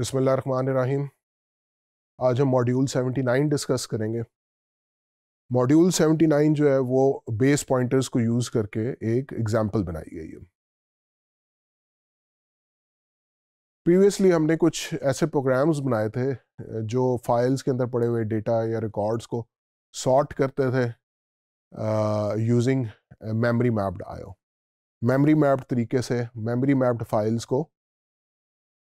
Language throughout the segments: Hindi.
रहीम आज हम मॉड्यूल 79 डिस्कस करेंगे मॉड्यूल 79 जो है वो बेस पॉइंटर्स को यूज़ करके एक एग्ज़ाम्पल बनाई गई है प्रीवियसली हमने कुछ ऐसे प्रोग्राम्स बनाए थे जो फाइल्स के अंदर पड़े हुए डेटा या रिकॉर्ड्स को सॉर्ट करते थे using memory mapped I O memory mapped तरीके से मेमोरी मैप्ड फाइल्स को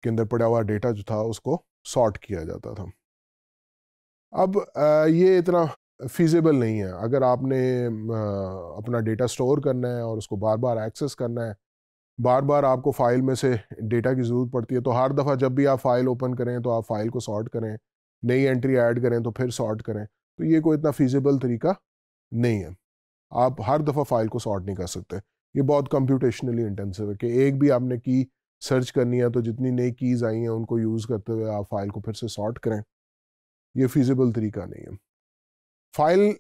के अंदर पड़ा हुआ डेटा जो था उसको सॉर्ट किया जाता था अब ये इतना फिजिबल नहीं है अगर आपने अपना डेटा स्टोर करना है और उसको बार बार एक्सेस करना है बार बार आपको फ़ाइल में से डेटा की ज़रूरत पड़ती है तो हर दफ़ा जब भी आप फ़ाइल ओपन करें तो आप फ़ाइल को सॉर्ट करें नई एंट्री ऐड करें तो फिर सॉर्ट करें तो ये कोई इतना फिजिबल तरीका नहीं है आप हर दफ़ा फ़ाइल को सॉर्ट नहीं कर सकते ये बहुत कंप्यूटेशनली इंटेंसिव है कि एक भी आपने की सर्च करनी है तो जितनी नई कीज़ आई हैं उनको यूज़ करते हुए आप फाइल को फिर से सॉर्ट करें ये फिज़िबल तरीका नहीं है फाइल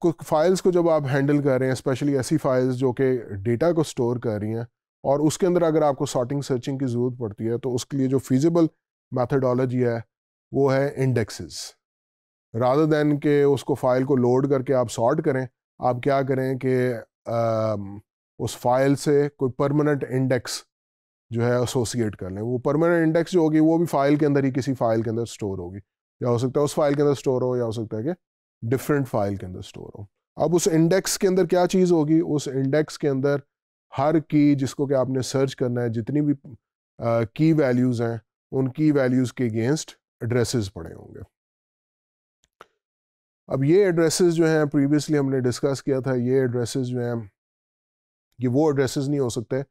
को फाइल्स को जब आप हैंडल कर रहे हैं स्पेशली ऐसी फाइल्स जो कि डेटा को स्टोर कर रही हैं और उसके अंदर अगर आपको सॉर्टिंग सर्चिंग की ज़रूरत पड़ती है तो उसके लिए जो फिज़िबल मैथडोलॉजी है वो है इंडेक्सेस रादर दैन के उसको फाइल को लोड करके आप सॉर्ट करें आप क्या करें कि उस फाइल से कोई परमानेंट इंडेक्स जो है एसोसिएट कर लें वो परमानेंट इंडेक्स जो होगी वो भी फाइल के अंदर ही किसी फाइल के अंदर स्टोर होगी या हो सकता है उस फाइल के अंदर स्टोर हो या हो सकता है कि डिफरेंट फाइल के अंदर स्टोर हो अब उस इंडेक्स के अंदर क्या चीज़ होगी उस इंडेक्स के अंदर हर की जिसको कि आपने सर्च करना है जितनी भी की वैल्यूज़ हैं उन की वैल्यूज़ के अगेंस्ट एड्रेसेस पड़े होंगे अब ये एड्रेसेस जो हैं प्रीवियसली हमने डिस्कस किया था ये एड्रेसेस जो हैं ये वो एड्रेसेस नहीं हो सकते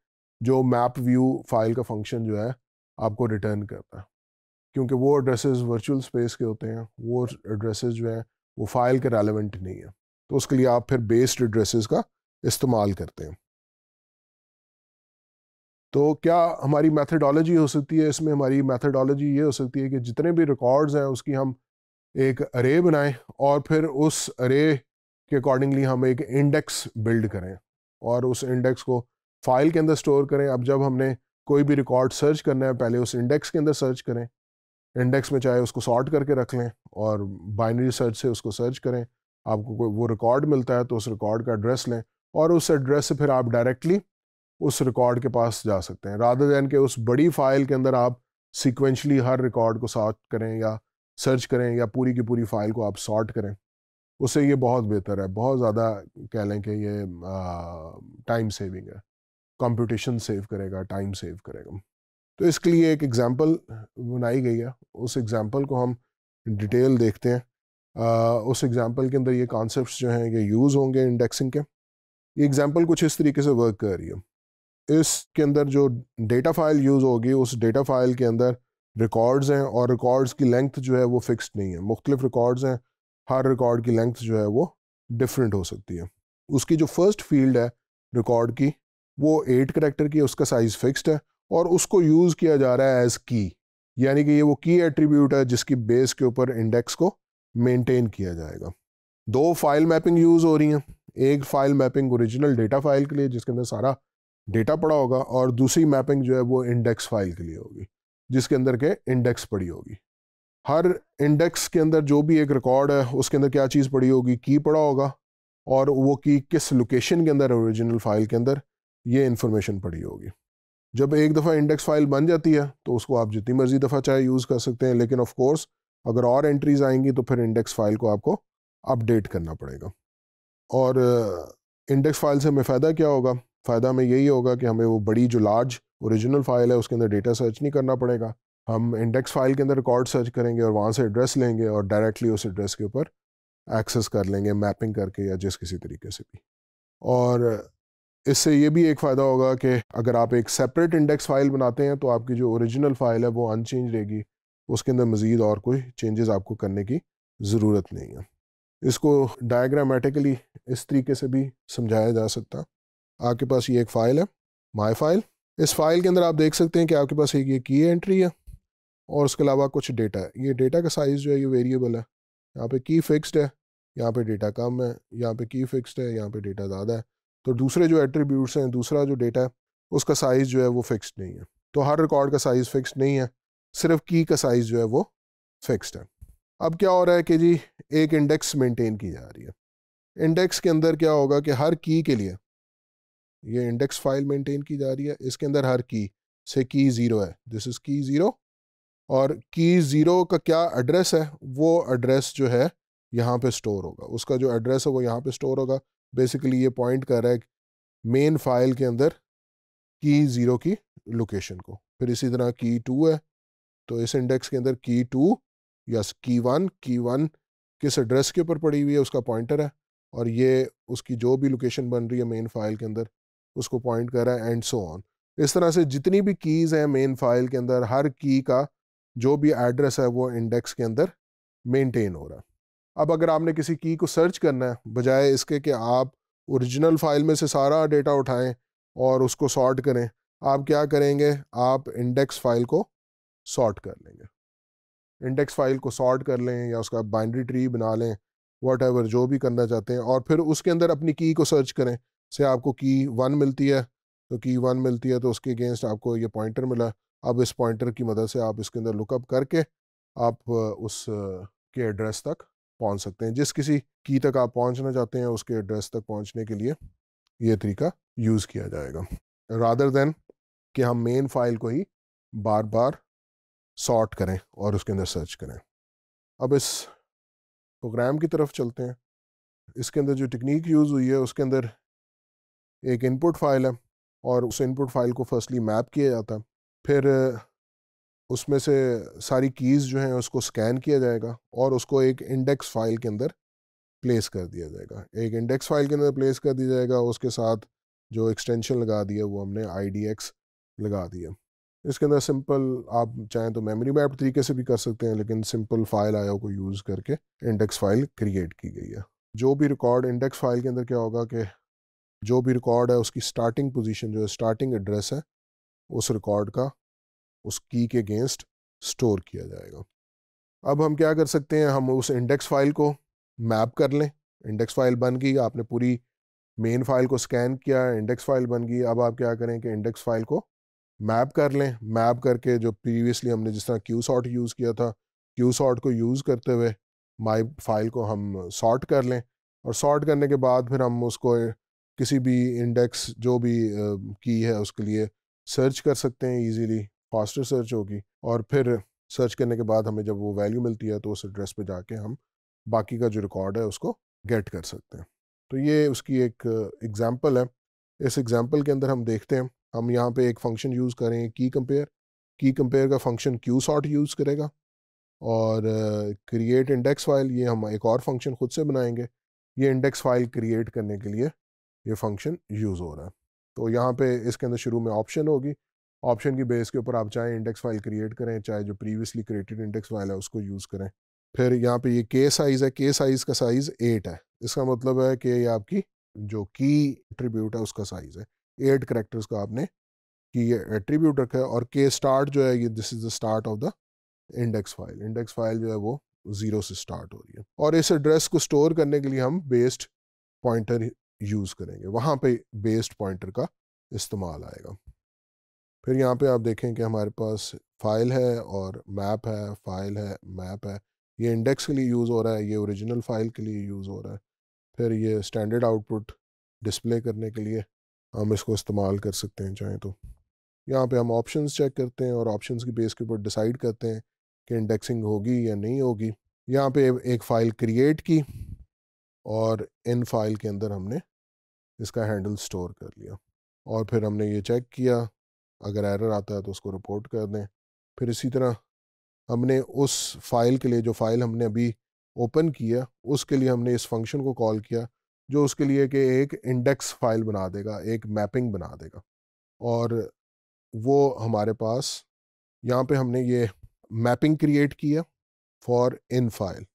जो मैप व्यू फाइल का फंक्शन जो है आपको रिटर्न करता है क्योंकि वो एड्रेसेस वर्चुअल स्पेस के होते हैं वो एड्रेसेस जो हैं वो फाइल के रेलिवेंट नहीं है तो उसके लिए आप फिर बेस्ड एड्रेसेस का इस्तेमाल करते हैं तो क्या हमारी मैथडोलॉजी हो सकती है इसमें हमारी मैथडोलॉजी ये हो सकती है कि जितने भी रिकॉर्ड्स हैं उसकी हम एक अरे बनाएं और फिर उस अरे के अकॉर्डिंगली हम एक इंडेक्स बिल्ड करें और उस इंडेक्स को फाइल के अंदर स्टोर करें अब जब हमने कोई भी रिकॉर्ड सर्च करना है पहले उस इंडेक्स के अंदर सर्च करें इंडेक्स में चाहे उसको सॉर्ट करके रख लें और बाइनरी सर्च से उसको सर्च करें आपको कोई वो रिकॉर्ड मिलता है तो उस रिकॉर्ड का एड्रेस लें और उस एड्रेस से फिर आप डायरेक्टली उस रिकॉर्ड के पास जा सकते हैं राधा दैन के उस बड़ी फाइल के अंदर आप सिक्वेंशली हर रिकॉर्ड को सॉर्ट करें या सर्च करें या पूरी की पूरी फाइल को आप सॉर्ट करें उससे ये बहुत बेहतर है बहुत ज़्यादा कह लें कि ये टाइम सेविंग है कंप्यूटेशन सेव करेगा टाइम सेव करेगा तो इसके लिए एक एग्ज़ाम्पल बनाई गई है उस एग्ज़ाम्पल को हम डिटेल देखते हैं आ, उस एग्ज़ाम्पल के अंदर ये कॉन्सेप्ट जो हैं ये यूज़ होंगे इंडेक्सिंग के ये एग्ज़ाम्पल कुछ इस तरीके से वर्क कर रही है इसके अंदर जो डेटा फाइल यूज़ होगी उस डेटा फाइल के अंदर रिकॉर्ड्स हैं और रिकॉर्ड्स की लेंथ जो है वो फ़िक्स नहीं है मुख्तलिफ रिकॉर्ड्स हैं हर रिकॉर्ड की लेंथ जो है वो डिफरेंट हो सकती है उसकी जो फर्स्ट फील्ड है रिकॉर्ड की वो एट करेक्टर की उसका साइज़ फिक्स्ड है और उसको यूज़ किया जा रहा है एज़ की यानी कि ये वो की एट्रीब्यूट है जिसकी बेस के ऊपर इंडेक्स को मेनटेन किया जाएगा दो फाइल मैपिंग यूज़ हो रही हैं एक file mapping original data file के लिए जिसके अंदर सारा डेटा पड़ा होगा और दूसरी मैपिंग जो है वो इंडेक्स फाइल के लिए होगी जिसके अंदर के इंडेक्स पड़ी होगी हर इंडेक्स के अंदर जो भी एक रिकॉर्ड है उसके अंदर क्या चीज़ पड़ी होगी की पड़ा होगा और वो की किस लोकेशन के अंदर ओरिजिनल फाइल के अंदर ये इन्फॉर्मेशन पड़ी होगी जब एक दफ़ा इंडेक्स फाइल बन जाती है तो उसको आप जितनी मर्जी दफ़ा चाहे यूज़ कर सकते हैं लेकिन ऑफ कोर्स अगर और एंट्रीज आएंगी तो फिर इंडेक्स फाइल को आपको अपडेट करना पड़ेगा और इंडेक्स फाइल से हमें फ़ायदा क्या होगा फ़ायदा हमें यही होगा कि हमें वो बड़ी जो लार्ज ओरिजिनल फाइल है उसके अंदर डेटा सर्च नहीं करना पड़ेगा हम इंडेक्स फाइल के अंदर रिकॉर्ड सर्च करेंगे और वहाँ से एड्रेस लेंगे और डायरेक्टली उस एड्रेस के ऊपर एक्सेस कर लेंगे मैपिंग करके या जिस किसी तरीके से भी और इससे ये भी एक फ़ायदा होगा कि अगर आप एक सेपरेट इंडेक्स फाइल बनाते हैं तो आपकी जो ओरिजिनल फाइल है वो अनचेंज रहेगी उसके अंदर मज़ीद और कोई चेंजेस आपको करने की ज़रूरत नहीं है इसको डायग्रामेटिकली इस तरीके से भी समझाया जा सकता आपके पास ये एक फ़ाइल है माई फाइल इस फाइल के अंदर आप देख सकते हैं कि आपके पास एक ये की एंट्री है और उसके अलावा कुछ डेटा है ये डेटा का साइज़ जो है ये वेरिएबल है यहाँ पे की फिक्स्ड है यहाँ पे डेटा कम है यहाँ पे की फिक्स्ड है यहाँ पे डेटा ज़्यादा है तो दूसरे जो एट्रीब्यूट्स हैं दूसरा जो डेटा है उसका साइज़ जो है वो फिक्स नहीं है तो हर रिकॉर्ड का साइज़ फिक्स नहीं है सिर्फ की का साइज़ जो है वो फिक्स है अब क्या हो रहा है कि जी एक इंडेक्स मेंटेन की जा रही है इंडेक्स के अंदर क्या होगा कि हर की के लिए ये इंडेक्स फाइल मेंटेन की जा रही है इसके अंदर हर की से की ज़ीरो है दिस इज़ की ज़ीरो और की ज़ीरो का क्या एड्रेस है वो एड्रेस जो है यहाँ पे स्टोर होगा उसका जो एड्रेस है वो यहाँ पे स्टोर होगा बेसिकली ये पॉइंट कर रहा है मेन फाइल के अंदर की ज़ीरो की लोकेशन को फिर इसी तरह की टू है तो इस इंडेक्स के अंदर की टू या की वन की वन किस एड्रेस के ऊपर पड़ी हुई है उसका पॉइंटर है और ये उसकी जो भी लोकेशन बन रही है मेन फाइल के अंदर उसको पॉइंट कर रहा है एंड सो ऑन इस तरह से जितनी भी कीज़ हैं मेन फाइल के अंदर हर की का जो भी एड्रेस है वो इंडेक्स के अंदर मेंटेन हो रहा है अब अगर आपने किसी की को सर्च करना है बजाय इसके कि आप ओरिजिनल फाइल में से सारा डेटा उठाएं और उसको सॉर्ट करें आप क्या करेंगे आप इंडेक्स फाइल को सॉर्ट कर लेंगे इंडेक्स फाइल को सॉर्ट कर लें या उसका बाइंड्री ट्री बना लें वट एवर जो भी करना चाहते हैं और फिर उसके अंदर अपनी की को सर्च करें से आपको की वन मिलती है तो की वन मिलती है तो उसके अगेंस्ट आपको ये पॉइंटर मिला अब इस पॉइंटर की मदद से आप इसके अंदर लुकअप करके आप उस के एड्रेस तक पहुंच सकते हैं जिस किसी की तक आप पहुंचना चाहते हैं उसके एड्रेस तक पहुंचने के लिए ये तरीका यूज़ किया जाएगा रादर देन कि हम मेन फाइल को ही बार बार सॉर्ट करें और उसके अंदर सर्च करें अब इस प्रोग्राम की तरफ चलते हैं इसके अंदर जो टेक्निक यूज़ हुई है उसके अंदर एक इनपुट फाइल है और उस इनपुट फाइल को फर्स्टली मैप किया जाता है फिर उसमें से सारी कीज़ जो हैं उसको स्कैन किया जाएगा और उसको एक इंडेक्स फाइल के अंदर प्लेस कर दिया जाएगा एक इंडेक्स फाइल के अंदर प्लेस कर दिया जाएगा उसके साथ जो एक्सटेंशन लगा दिया वो हमने आई लगा दिया इसके अंदर सिंपल आप चाहें तो मेमोरी मैप तरीके से भी कर सकते हैं लेकिन सिंपल फाइल आया को यूज़ करके इंडेक्स फाइल क्रिएट की गई है जो भी रिकॉर्ड इंडेक्स फाइल के अंदर क्या होगा कि जो भी रिकॉर्ड है उसकी स्टार्टिंग पोजीशन जो है स्टार्टिंग एड्रेस है उस रिकॉर्ड का उस की के अगेंस्ट स्टोर किया जाएगा अब हम क्या कर सकते हैं हम उस इंडेक्स फाइल को मैप कर लें इंडेक्स फाइल बन गई आपने पूरी मेन फाइल को स्कैन किया इंडेक्स फाइल बन गई अब आप क्या करें कि इंडेक्स फाइल को मैप कर लें मैप करके जो प्रीवियसली हमने जिस तरह क्यू सॉर्ट यूज़ किया था क्यू सॉर्ट को यूज़ करते हुए माई फाइल को हम सॉर्ट कर लें और सॉर्ट करने के बाद फिर हम उसको किसी भी इंडेक्स जो भी की है उसके लिए सर्च कर सकते हैं इजीली फास्टर सर्च होगी और फिर सर्च करने के बाद हमें जब वो वैल्यू मिलती है तो उस एड्रेस पे जाके हम बाकी का जो रिकॉर्ड है उसको गेट कर सकते हैं तो ये उसकी एक एग्ज़ाम्पल है इस एग्ज़ाम्पल के अंदर हम देखते हैं हम यहाँ पे एक फंक्शन यूज़ करें की कंपेयर की कंपेयर का फंक्शन क्यू सॉट यूज़ करेगा और क्रिएट इंडेक्स फाइल ये हम एक और फंक्शन खुद से बनाएंगे ये इंडेक्स फाइल क्रिएट करने के लिए ये फंक्शन यूज़ हो रहा है तो यहाँ पे इसके अंदर शुरू में ऑप्शन होगी ऑप्शन की बेस के ऊपर आप चाहे इंडेक्स फाइल क्रिएट करें चाहे जो प्रीवियसली क्रिएटेड इंडेक्स फाइल है उसको यूज़ करें फिर यहाँ पे ये के साइज़ है के साइज़ का साइज़ एट है इसका मतलब है कि ये आपकी जो की एट्रीब्यूट है उसका साइज़ है एट करेक्टर्स का आपने की ये एट्रीब्यूट रखा है और के स्टार्ट जो है ये this is the start of the index file index file जो है वो ज़ीरो से स्टार्ट हो रही है और इस एड्रेस को स्टोर करने के लिए हम बेस्ड पॉइंटर यूज़ करेंगे वहाँ पे बेस्ड पॉइंटर का इस्तेमाल आएगा फिर यहाँ पे आप देखें कि हमारे पास फाइल है और मैप है फाइल है मैप है ये इंडेक्स के लिए यूज़ हो रहा है ये ओरिजिनल फाइल के लिए यूज़ हो रहा है फिर ये स्टैंडर्ड आउटपुट डिस्प्ले करने के लिए हम इसको इस्तेमाल कर सकते हैं चाहें तो यहाँ पे हम ऑप्शंस चेक करते हैं और ऑप्शंस की बेस के ऊपर डिसाइड करते हैं कि इंडेक्सिंग होगी या नहीं होगी यहाँ पे एक फ़ाइल क्रिएट की और इन फाइल के अंदर हमने इसका हैंडल स्टोर कर लिया और फिर हमने ये चेक किया अगर एरर आता है तो उसको रिपोर्ट कर दें फिर इसी तरह हमने उस फाइल के लिए जो फाइल हमने अभी ओपन किया उसके लिए हमने इस फंक्शन को कॉल किया जो उसके लिए कि एक इंडेक्स फाइल बना देगा एक मैपिंग बना देगा और वो हमारे पास यहाँ पे हमने ये मैपिंग क्रिएट किया for in file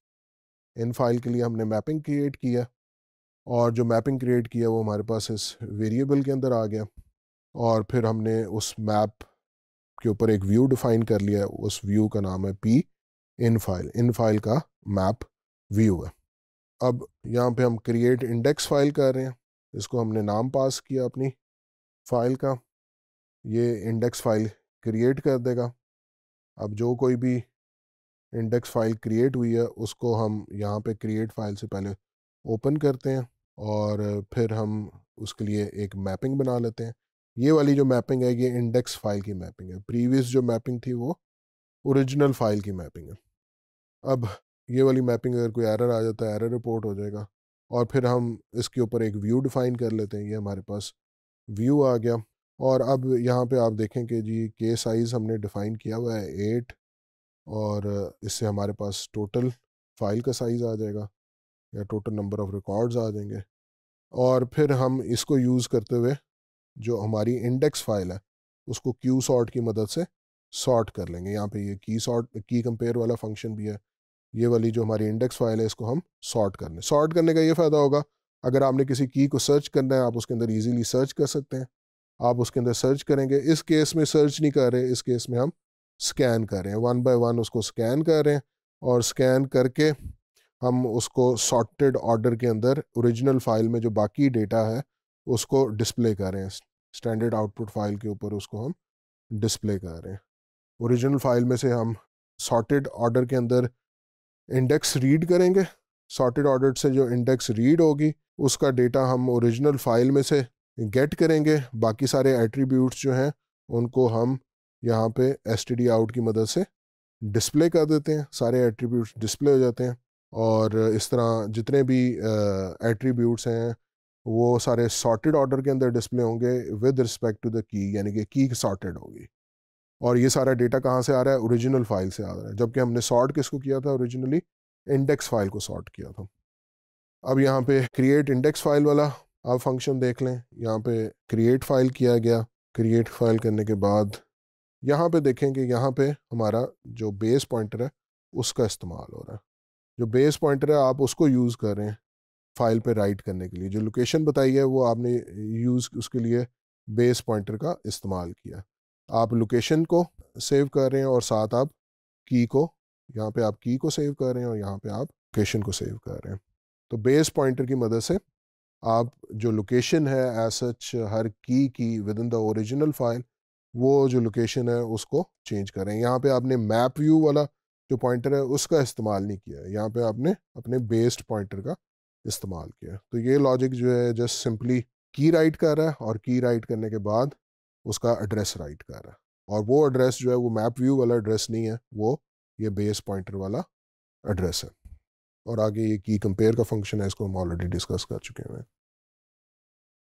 in file के लिए हमने मैपिंग क्रिएट किया और जो मैपिंग क्रिएट किया वो हमारे पास इस वेरिएबल के अंदर आ गया और फिर हमने उस मैप के ऊपर एक व्यू डिफाइन कर लिया है उस व्यू का नाम है P in file in file का मैप व्यू है अब यहाँ पे हम क्रिएट इंडेक्स फाइल कर रहे हैं इसको हमने नाम पास किया अपनी फाइल का ये इंडेक्स फाइल क्रिएट कर देगा अब जो कोई भी इंडेक्स फाइल क्रिएट हुई है उसको हम यहाँ पे क्रिएट फाइल से पहले ओपन करते हैं और फिर हम उसके लिए एक मैपिंग बना लेते हैं ये वाली जो मैपिंग है ये इंडेक्स फाइल की मैपिंग है प्रीवियस जो मैपिंग थी वो ओरिजिनल फाइल की मैपिंग है अब ये वाली मैपिंग अगर कोई एरर आ जाता है एरर रिपोर्ट हो जाएगा और फिर हम इसके ऊपर एक व्यू डिफाइन कर लेते हैं ये हमारे पास व्यू आ गया और अब यहाँ पे आप देखें कि जी के साइज़ हमने डिफ़ाइन किया हुआ है एट और इससे हमारे पास टोटल फाइल का साइज़ आ जाएगा या टोटल नंबर ऑफ़ रिकॉर्ड्स आ जाएंगे और फिर हम इसको यूज़ करते हुए जो हमारी इंडेक्स फाइल है उसको क्यू सॉर्ट की मदद से सॉर्ट कर लेंगे यहाँ पे ये की सॉर्ट की कंपेयर वाला फंक्शन भी है ये वाली जो हमारी इंडेक्स फाइल है इसको हम सॉर्ट कर लें सॉर्ट करने का ये फ़ायदा होगा अगर आपने किसी की को सर्च करना है आप उसके अंदर ईजीली सर्च कर सकते हैं आप उसके अंदर सर्च करेंगे इस केस में सर्च नहीं कर रहे इस केस में हम स्कैन कर रहे हैं वन बाय वन उसको स्कैन कर रहे हैं और स्कैन करके हम उसको सॉर्टेड ऑर्डर के अंदर ओरिजिनल फाइल में जो बाकी डेटा है उसको डिस्प्ले कर रहे हैं स्टैंडर्ड आउटपुट फाइल के ऊपर उसको हम डिस्प्ले कर रहे हैं ओरिजिनल फाइल में से हम सॉर्टेड ऑर्डर के अंदर इंडेक्स रीड करेंगे सॉर्टेड ऑर्डर से जो इंडेक्स रीड होगी उसका डेटा हम ओरिजिनल फाइल में से गेट करेंगे बाकी सारे एट्रीब्यूट्स जो हैं उनको हम यहाँ पे एस टी डी आउट की मदद से डिस्प्ले कर देते हैं सारे एट्रीब्यूट्स डिस्प्ले हो जाते हैं और इस तरह जितने भी एट्रीब्यूट्स हैं वो सारे सॉर्टेड ऑर्डर के अंदर डिस्प्ले होंगे with respect to the key यानी कि की सॉर्टेड होगी और ये सारा डेटा कहाँ से आ रहा है ओरिजिनल फाइल से आ रहा है जबकि हमने सॉर्ट किसको किया था ओरिजिनली इंडेक्स फाइल को सॉर्ट किया था अब यहाँ पे क्रिएट इंडेक्स फाइल वाला आप फंक्शन देख लें यहाँ पे क्रिएट फाइल किया गया क्रिएट फाइल करने के बाद यहाँ पे देखें कि यहाँ पे हमारा जो बेस पॉइंटर है उसका इस्तेमाल हो रहा है जो बेस पॉइंटर है आप उसको यूज़ कर रहे हैं फाइल पे राइट करने के लिए जो लोकेशन बताई है वो आपने यूज़ उसके लिए बेस पॉइंटर का इस्तेमाल किया आप लोकेशन को सेव कर रहे हैं और साथ आप की को यहाँ पे आप की को सेव कर रहे हैं और यहाँ पे आप लोकेशन को सेव कर रहे हैं तो बेस पॉइंटर की मदद से आप जो लोकेशन है एज सच हर की key within the original file वो जो लोकेशन है उसको चेंज करें यहाँ पे आपने मैप व्यू वाला जो पॉइंटर है उसका इस्तेमाल नहीं किया है यहाँ पे आपने अपने बेस्ड पॉइंटर का इस्तेमाल किया तो ये लॉजिक जो है जस्ट सिंपली की राइट कर रहा है और की राइट करने के बाद उसका एड्रेस राइट कर रहा है और वो एड्रेस जो है वो मैप व्यू वाला एड्रेस नहीं है वो ये बेस पॉइंटर वाला एड्रेस है और आगे ये की कंपेयर का फंक्शन है इसको हम ऑलरेडी डिस्कस कर चुके हैं